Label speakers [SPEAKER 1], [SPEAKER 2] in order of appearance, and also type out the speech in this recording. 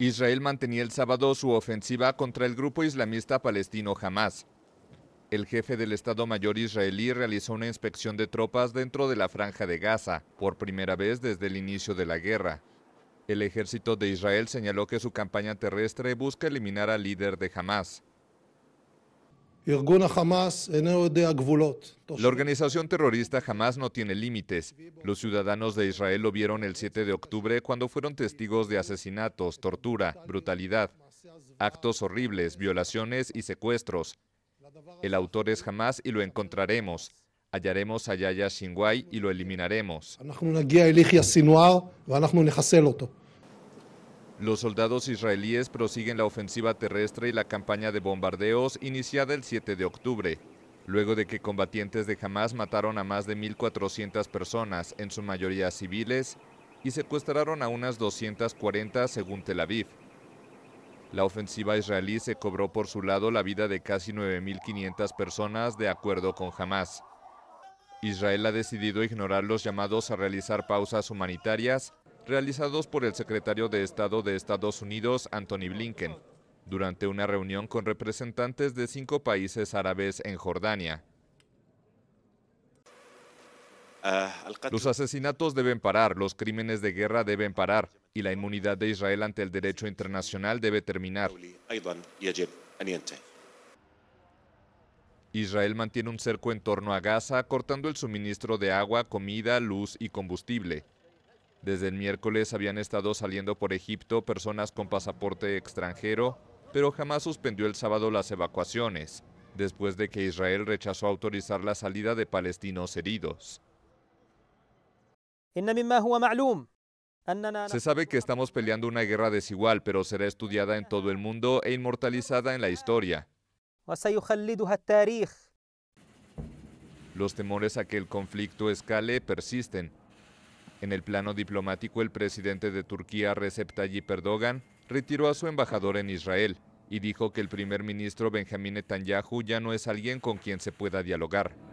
[SPEAKER 1] Israel mantenía el sábado su ofensiva contra el grupo islamista palestino Hamas. El jefe del Estado Mayor israelí realizó una inspección de tropas dentro de la franja de Gaza, por primera vez desde el inicio de la guerra. El ejército de Israel señaló que su campaña terrestre busca eliminar al líder de Hamas. La organización terrorista jamás no tiene límites. Los ciudadanos de Israel lo vieron el 7 de octubre cuando fueron testigos de asesinatos, tortura, brutalidad, actos horribles, violaciones y secuestros. El autor es jamás y lo encontraremos. Hallaremos a Yaya Shinwai y lo eliminaremos. Los soldados israelíes prosiguen la ofensiva terrestre y la campaña de bombardeos iniciada el 7 de octubre, luego de que combatientes de Hamas mataron a más de 1.400 personas, en su mayoría civiles, y secuestraron a unas 240 según Tel Aviv. La ofensiva israelí se cobró por su lado la vida de casi 9.500 personas de acuerdo con Hamas. Israel ha decidido ignorar los llamados a realizar pausas humanitarias realizados por el secretario de Estado de Estados Unidos, Anthony Blinken, durante una reunión con representantes de cinco países árabes en Jordania. Los asesinatos deben parar, los crímenes de guerra deben parar y la inmunidad de Israel ante el derecho internacional debe terminar. Israel mantiene un cerco en torno a Gaza, cortando el suministro de agua, comida, luz y combustible. Desde el miércoles habían estado saliendo por Egipto personas con pasaporte extranjero, pero jamás suspendió el sábado las evacuaciones, después de que Israel rechazó autorizar la salida de palestinos heridos. Se sabe que estamos peleando una guerra desigual, pero será estudiada en todo el mundo e inmortalizada en la historia. Los temores a que el conflicto escale persisten, en el plano diplomático, el presidente de Turquía, Recep Tayyip Erdogan, retiró a su embajador en Israel y dijo que el primer ministro Benjamin Netanyahu ya no es alguien con quien se pueda dialogar.